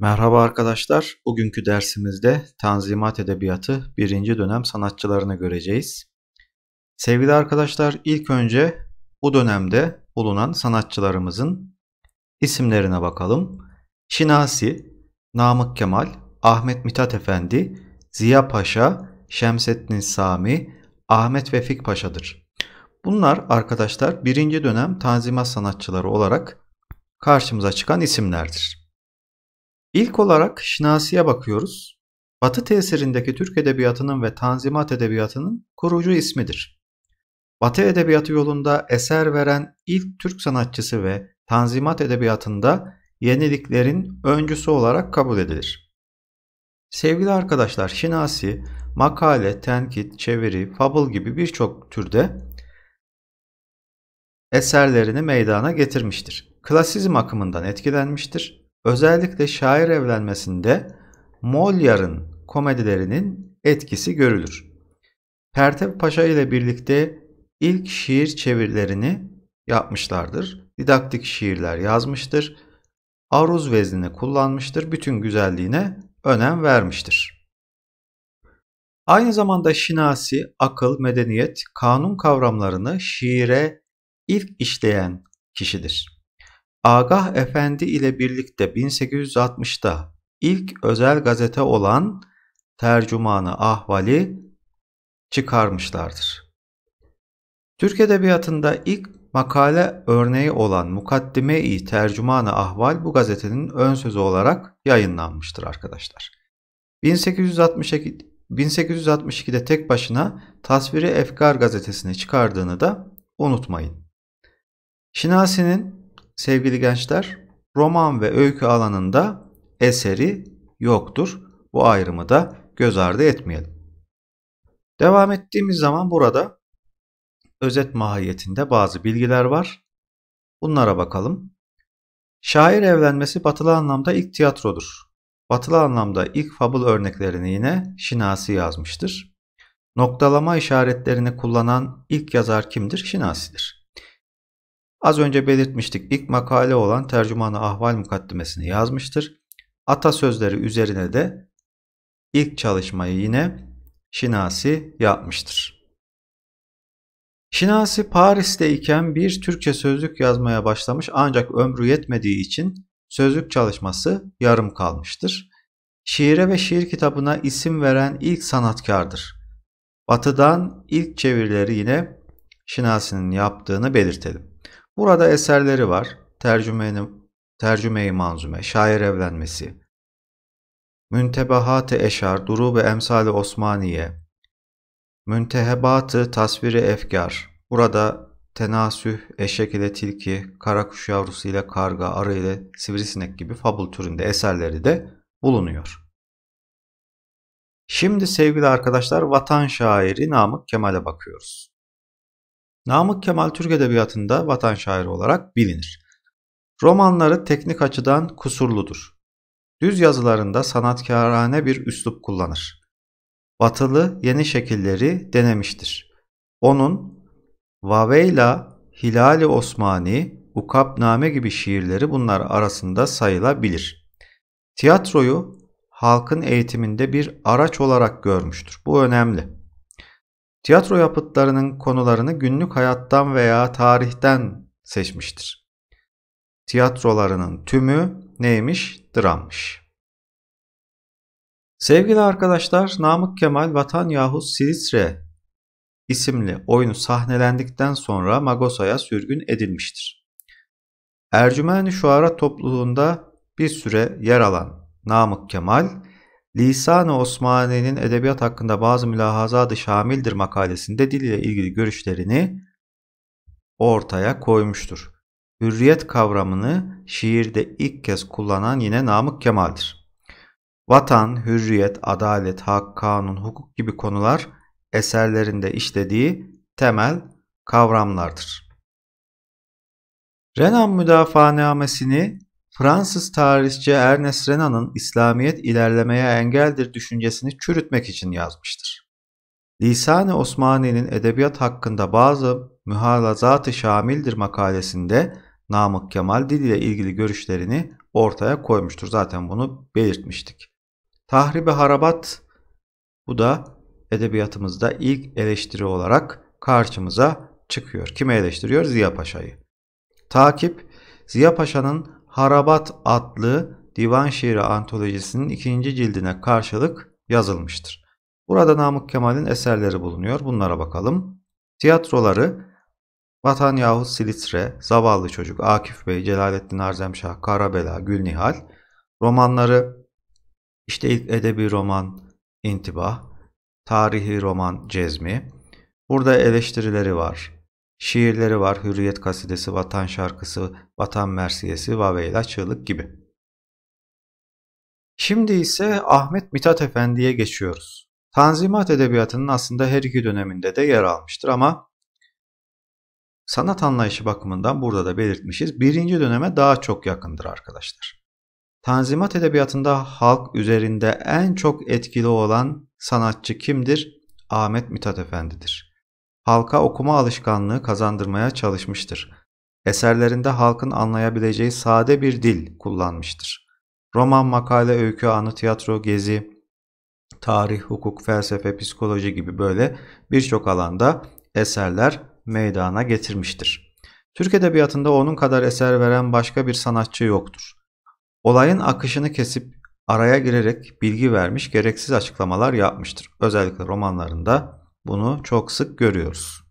Merhaba arkadaşlar. Bugünkü dersimizde Tanzimat Edebiyatı birinci dönem sanatçılarını göreceğiz. Sevgili arkadaşlar, ilk önce bu dönemde bulunan sanatçılarımızın isimlerine bakalım. Şinasi, Namık Kemal, Ahmet Mithat Efendi, Ziya Paşa, Şemsettin Sami, Ahmet Vefik Paşa'dır. Bunlar arkadaşlar birinci dönem Tanzimat sanatçıları olarak karşımıza çıkan isimlerdir. İlk olarak Şinasi'ye bakıyoruz. Batı tesirindeki Türk edebiyatının ve Tanzimat edebiyatının kurucu ismidir. Batı edebiyatı yolunda eser veren ilk Türk sanatçısı ve Tanzimat edebiyatında yeniliklerin öncüsü olarak kabul edilir. Sevgili arkadaşlar, Şinasi, makale, tenkit, çeviri, fabul gibi birçok türde eserlerini meydana getirmiştir. Klasizm akımından etkilenmiştir Özellikle şair evlenmesinde Molière'ın komedilerinin etkisi görülür. Pertev Paşa ile birlikte ilk şiir çevirilerini yapmışlardır. Didaktik şiirler yazmıştır. Aruz veznini kullanmıştır. Bütün güzelliğine önem vermiştir. Aynı zamanda şinasi, akıl, medeniyet, kanun kavramlarını şiire ilk işleyen kişidir. Agah Efendi ile birlikte 1860'da ilk özel gazete olan Tercümanı Ahvali çıkarmışlardır. Türk Edebiyatı'nda ilk makale örneği olan Mukaddime-i Tercümanı Ahval bu gazetenin ön sözü olarak yayınlanmıştır arkadaşlar. 1862, 1862'de tek başına Tasviri Efkar gazetesini çıkardığını da unutmayın. Şinasi'nin sevgili gençler roman ve öykü alanında eseri yoktur. Bu ayrımı da göz ardı etmeyelim. Devam ettiğimiz zaman burada özet mahiyetinde bazı bilgiler var. Bunlara bakalım. Şair evlenmesi batılı anlamda ilk tiyatrodur. Batılı anlamda ilk fabul örneklerini yine Şinasi yazmıştır. Noktalama işaretlerini kullanan ilk yazar kimdir? Şinasi'dir. Az önce belirtmiştik ilk makale olan tercümanı ahval mukaddimesini yazmıştır. Atasözleri üzerine de ilk çalışmayı yine Şinasi yapmıştır. Şinasi Paris'te iken bir Türkçe sözlük yazmaya başlamış ancak ömrü yetmediği için sözlük çalışması yarım kalmıştır. Şiire ve şiir kitabına isim veren ilk sanatkardır. Batı'dan ilk çevirileri yine Şinasi'nin yaptığını belirtelim. Burada eserleri var. Tercüme-i tercüme Manzume, Şair Evlenmesi, Müntebahat-ı Eşar, Durub-ı Emsali i Osmaniye, Müntehebat-ı Tasviri Efkar, burada tenasüh, eşek ile tilki, karakuş yavrusu ile karga, arı ile sivrisinek gibi fabul türünde eserleri de bulunuyor. Şimdi sevgili arkadaşlar vatan şairi Namık Kemal'e bakıyoruz. Namık Kemal Türk Edebiyatı'nda vatan şairi olarak bilinir. Romanları teknik açıdan kusurludur. Düz yazılarında sanatkarane bir üslup kullanır. Batılı yeni şekilleri denemiştir. Onun Vaveyla, Hilali Osmani, Ukapname gibi şiirleri bunlar arasında sayılabilir. Tiyatroyu halkın eğitiminde bir araç olarak görmüştür. Bu önemli. Tiyatro yapıtlarının konularını günlük hayattan veya tarihten seçmiştir. Tiyatrolarının tümü neymiş? Drammış. Sevgili arkadaşlar, Namık Kemal Vatan yahut Silistre isimli oyunu sahnelendikten sonra Magosa'ya sürgün edilmiştir. Ercümeni Şuara topluluğunda bir süre yer alan Namık Kemal, Lisan-ı Osmani'nin edebiyat hakkında bazı mülahaza şamildir makalesinde dil ile ilgili görüşlerini ortaya koymuştur. Hürriyet kavramını şiirde ilk kez kullanan yine Namık Kemal'dir. Vatan, hürriyet, adalet, hak, kanun, hukuk gibi konular eserlerinde işlediği temel kavramlardır. Renan müdafaanamesini Fransız tarihçi Ernest Renan'ın İslamiyet ilerlemeye engeldir düşüncesini çürütmek için yazmıştır. Lisan-ı Osmani'nin edebiyat hakkında bazı mühalazat-ı şamildir makalesinde Namık Kemal dil ile ilgili görüşlerini ortaya koymuştur. Zaten bunu belirtmiştik. Tahribi Harabat bu da edebiyatımızda ilk eleştiri olarak karşımıza çıkıyor. Kime eleştiriyor? Ziya Paşa'yı. Takip Ziya Paşa'nın Harabat adlı divan şiiri antolojisinin ikinci cildine karşılık yazılmıştır. Burada Namık Kemal'in eserleri bulunuyor. Bunlara bakalım. Tiyatroları Vatan yahut Silitre, Zavallı Çocuk, Akif Bey, Celalettin Arzemşah, Karabela, Gülnihal. Romanları işte ilk edebi roman İntibah, tarihi roman Cezmi. Burada eleştirileri var. Şiirleri var Hürriyet Kasidesi, Vatan Şarkısı, Vatan Mersiyesi, Vaveyla Çığlık gibi. Şimdi ise Ahmet Mithat Efendi'ye geçiyoruz. Tanzimat edebiyatının aslında her iki döneminde de yer almıştır ama sanat anlayışı bakımından burada da belirtmişiz. Birinci döneme daha çok yakındır arkadaşlar. Tanzimat edebiyatında halk üzerinde en çok etkili olan sanatçı kimdir? Ahmet Mithat Efendi'dir halka okuma alışkanlığı kazandırmaya çalışmıştır. Eserlerinde halkın anlayabileceği sade bir dil kullanmıştır. Roman, makale, öykü, anı, tiyatro, gezi, tarih, hukuk, felsefe, psikoloji gibi böyle birçok alanda eserler meydana getirmiştir. Türk edebiyatında onun kadar eser veren başka bir sanatçı yoktur. Olayın akışını kesip araya girerek bilgi vermiş, gereksiz açıklamalar yapmıştır. Özellikle romanlarında bunu çok sık görüyoruz.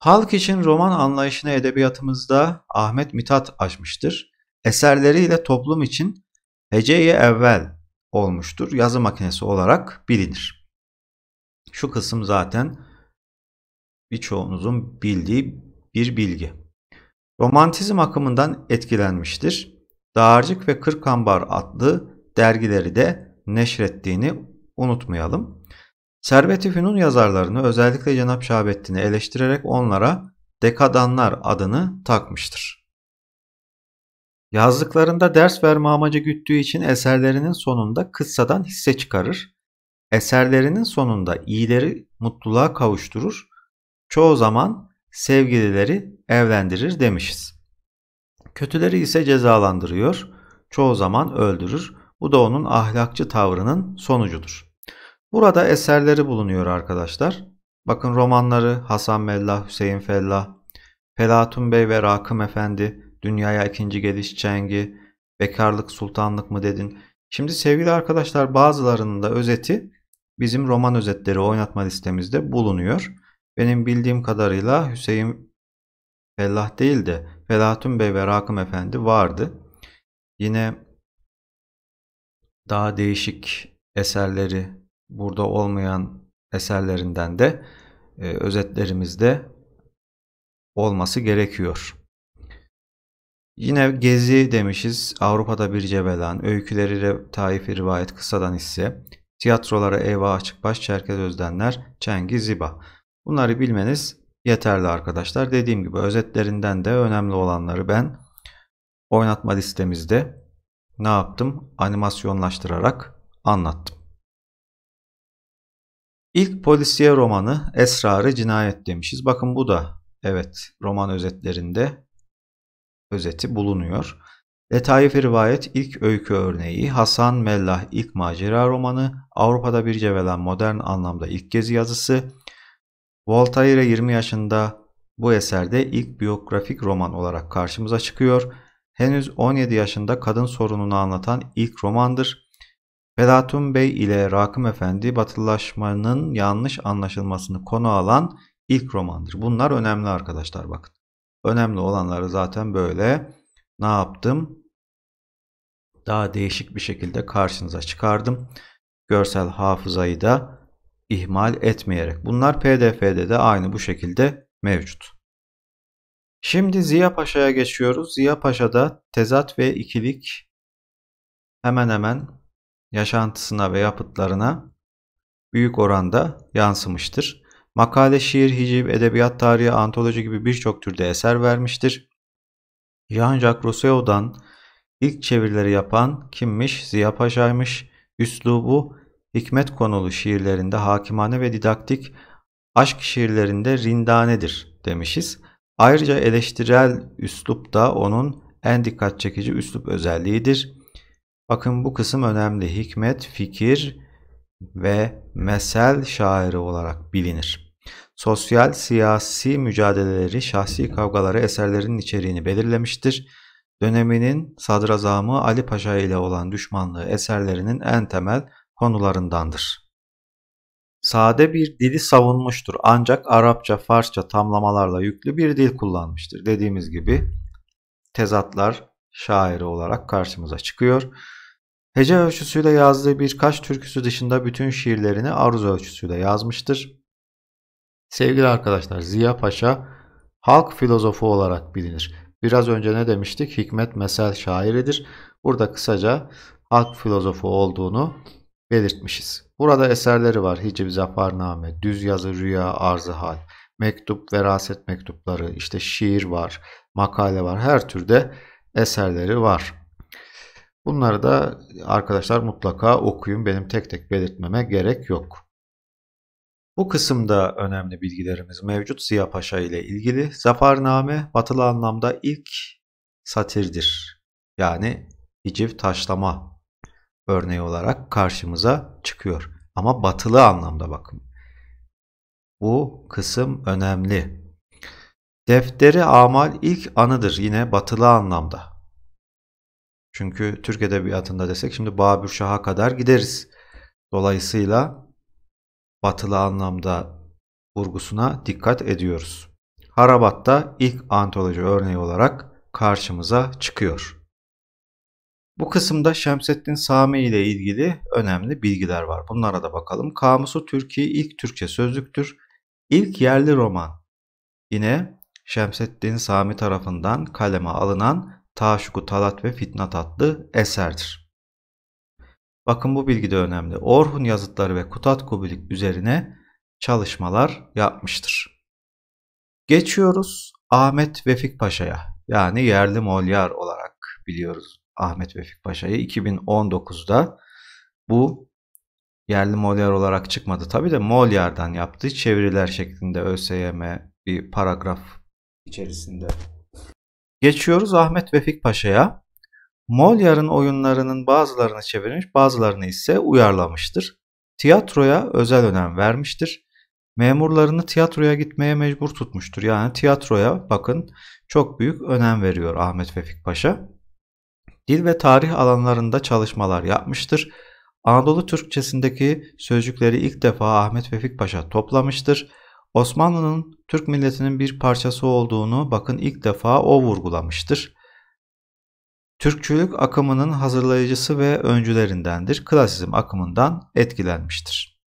Halk için roman anlayışını edebiyatımızda Ahmet Mithat açmıştır. Eserleriyle toplum için heceye evvel olmuştur. Yazı makinesi olarak bilinir. Şu kısım zaten birçoğunuzun bildiği bir bilgi. Romantizm akımından etkilenmiştir. Dağarcık ve Kırkambar adlı dergileri de neşrettiğini unutmayalım. Servet-i Fünun yazarlarını özellikle Cenab Şahabettin'i eleştirerek onlara dekadanlar adını takmıştır. Yazdıklarında ders verme amacı güttüğü için eserlerinin sonunda kıssadan hisse çıkarır. Eserlerinin sonunda iyileri mutluluğa kavuşturur. Çoğu zaman sevgilileri evlendirir demişiz. Kötüleri ise cezalandırıyor, çoğu zaman öldürür. Bu da onun ahlakçı tavrının sonucudur. Burada eserleri bulunuyor arkadaşlar. Bakın romanları Hasan Mellah, Hüseyin Fellah, Pelatun Bey ve Rakım Efendi, Dünyaya İkinci Geliş Çengi, Bekarlık Sultanlık mı dedin? Şimdi sevgili arkadaşlar bazılarının da özeti bizim roman özetleri oynatma listemizde bulunuyor. Benim bildiğim kadarıyla Hüseyin Fellah değil de Felatun Bey ve Rakım Efendi vardı. Yine daha değişik eserleri burada olmayan eserlerinden de e, özetlerimizde olması gerekiyor. Yine Gezi demişiz. Avrupa'da bir cebelan, öyküleri taif Rivayet kısadan ise, tiyatrolara Eyvah Açıkbaş, Çerkez Özdenler, Çengiz Ziba. Bunları bilmeniz yeterli arkadaşlar. Dediğim gibi özetlerinden de önemli olanları ben oynatma listemizde ne yaptım? Animasyonlaştırarak anlattım. İlk polisiye romanı Esrarı Cinayet demişiz. Bakın bu da evet roman özetlerinde özeti bulunuyor. Letaif Rivayet ilk öykü örneği, Hasan Mellah ilk macera romanı, Avrupa'da bir cevelen modern anlamda ilk gezi yazısı, Voltaire 20 yaşında bu eserde ilk biyografik roman olarak karşımıza çıkıyor. Henüz 17 yaşında kadın sorununu anlatan ilk romandır. Belatun Bey ile Rakım Efendi batılılaşmanın yanlış anlaşılmasını konu alan ilk romandır. Bunlar önemli arkadaşlar bakın. Önemli olanları zaten böyle ne yaptım? Daha değişik bir şekilde karşınıza çıkardım. Görsel hafızayı da ihmal etmeyerek. Bunlar PDF'de de aynı bu şekilde mevcut. Şimdi Ziya Paşa'ya geçiyoruz. Ziya Paşa'da tezat ve ikilik hemen hemen yaşantısına ve yapıtlarına büyük oranda yansımıştır. Makale, şiir, hiciv, edebiyat tarihi, antoloji gibi birçok türde eser vermiştir. Jean-Jacques Rousseau'dan ilk çevirileri yapan kimmiş? Ziya Paşa'ymış. Üslubu hikmet konulu şiirlerinde hakimane ve didaktik, aşk şiirlerinde rindanedir demişiz. Ayrıca eleştirel üslup da onun en dikkat çekici üslup özelliğidir. Bakın bu kısım önemli. Hikmet, fikir ve mesel şairi olarak bilinir. Sosyal, siyasi mücadeleleri, şahsi kavgaları eserlerinin içeriğini belirlemiştir. Döneminin sadrazamı Ali Paşa ile olan düşmanlığı eserlerinin en temel konularındandır. Sade bir dili savunmuştur ancak Arapça, Farsça tamlamalarla yüklü bir dil kullanmıştır. Dediğimiz gibi tezatlar şairi olarak karşımıza çıkıyor. Hece ölçüsüyle yazdığı birkaç türküsü dışında bütün şiirlerini aruz ölçüsüyle yazmıştır. Sevgili arkadaşlar Ziya Paşa halk filozofu olarak bilinir. Biraz önce ne demiştik? Hikmet Mesel şairidir. Burada kısaca halk filozofu olduğunu belirtmişiz. Burada eserleri var. Hicib Zafarname, Düz Yazı, Rüya, Arzı Hal, Mektup, Veraset Mektupları, işte şiir var, makale var. Her türde eserleri var. Bunları da arkadaşlar mutlaka okuyun. Benim tek tek belirtmeme gerek yok. Bu kısımda önemli bilgilerimiz mevcut Ziya Paşa ile ilgili. zafarname batılı anlamda ilk satirdir. Yani hiciv taşlama örneği olarak karşımıza çıkıyor. Ama batılı anlamda bakın. Bu kısım önemli. Defteri amal ilk anıdır yine batılı anlamda. Çünkü Türk Edebiyatı'nda desek şimdi Babür Şah'a kadar gideriz. Dolayısıyla batılı anlamda vurgusuna dikkat ediyoruz. Harabat'ta ilk antoloji örneği olarak karşımıza çıkıyor. Bu kısımda Şemsettin Sami ile ilgili önemli bilgiler var. Bunlara da bakalım. Kamusu Türkiye ilk Türkçe sözlüktür. İlk yerli roman. Yine Şemsettin Sami tarafından kaleme alınan Taşuku Talat ve Fitnat adlı eserdir. Bakın bu bilgi de önemli. Orhun yazıtları ve Kutat Kubilik üzerine çalışmalar yapmıştır. Geçiyoruz Ahmet Vefik Paşa'ya. Yani yerli Molyar olarak biliyoruz Ahmet Vefik Paşa'yı. 2019'da bu yerli Molyar olarak çıkmadı. Tabi de Molyar'dan yaptığı çeviriler şeklinde ÖSYM bir paragraf içerisinde Geçiyoruz Ahmet Vefik Paşa'ya. Molière'ın oyunlarının bazılarını çevirmiş, bazılarını ise uyarlamıştır. Tiyatroya özel önem vermiştir. Memurlarını tiyatroya gitmeye mecbur tutmuştur. Yani tiyatroya bakın çok büyük önem veriyor Ahmet Vefik Paşa. Dil ve tarih alanlarında çalışmalar yapmıştır. Anadolu Türkçesindeki sözcükleri ilk defa Ahmet Vefik Paşa toplamıştır. Osmanlı'nın Türk milletinin bir parçası olduğunu bakın ilk defa o vurgulamıştır. Türkçülük akımının hazırlayıcısı ve öncülerindendir. Klasizm akımından etkilenmiştir.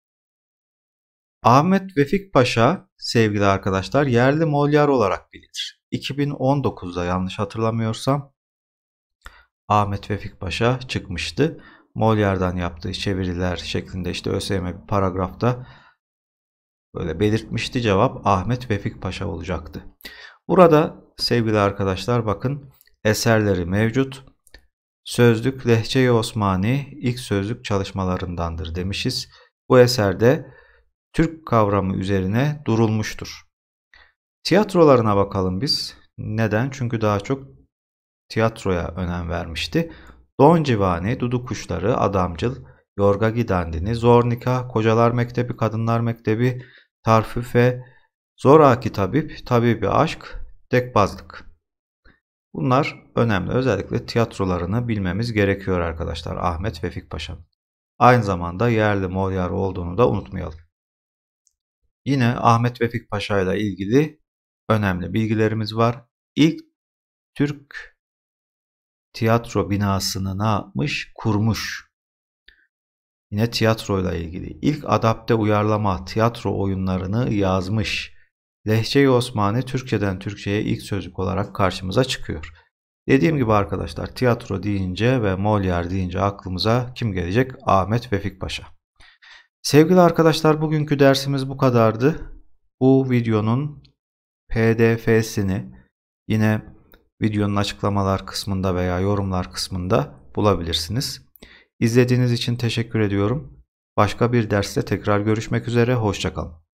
Ahmet Vefik Paşa sevgili arkadaşlar yerli Molyar olarak bilinir. 2019'da yanlış hatırlamıyorsam Ahmet Vefik Paşa çıkmıştı. Molyar'dan yaptığı çeviriler şeklinde işte ÖSYM bir paragrafta böyle belirtmişti cevap Ahmet Vefik Paşa olacaktı. Burada sevgili arkadaşlar bakın eserleri mevcut. Sözlük Lehçe-i Osmani ilk sözlük çalışmalarındandır demişiz. Bu eserde Türk kavramı üzerine durulmuştur. Tiyatrolarına bakalım biz. Neden? Çünkü daha çok tiyatroya önem vermişti. Don Civani, Dudu Kuşları, Adamcıl, Yorga Gidandini, Zor Nikah, Kocalar Mektebi, Kadınlar Mektebi, tarfüf ve zoraki tabip, tabibi aşk, dekbazlık. Bunlar önemli. Özellikle tiyatrolarını bilmemiz gerekiyor arkadaşlar. Ahmet Vefik Paşa. Aynı zamanda yerli Molière olduğunu da unutmayalım. Yine Ahmet Vefik Paşa ile ilgili önemli bilgilerimiz var. İlk Türk tiyatro binasını ne yapmış? Kurmuş. Yine tiyatroyla ilgili. İlk adapte uyarlama tiyatro oyunlarını yazmış. Lehçe-i Osmani Türkçeden Türkçeye ilk sözlük olarak karşımıza çıkıyor. Dediğim gibi arkadaşlar tiyatro deyince ve Molière deyince aklımıza kim gelecek? Ahmet Vefik Paşa. Sevgili arkadaşlar bugünkü dersimiz bu kadardı. Bu videonun pdf'sini yine videonun açıklamalar kısmında veya yorumlar kısmında bulabilirsiniz. İzlediğiniz için teşekkür ediyorum. Başka bir derste tekrar görüşmek üzere, hoşçakalın.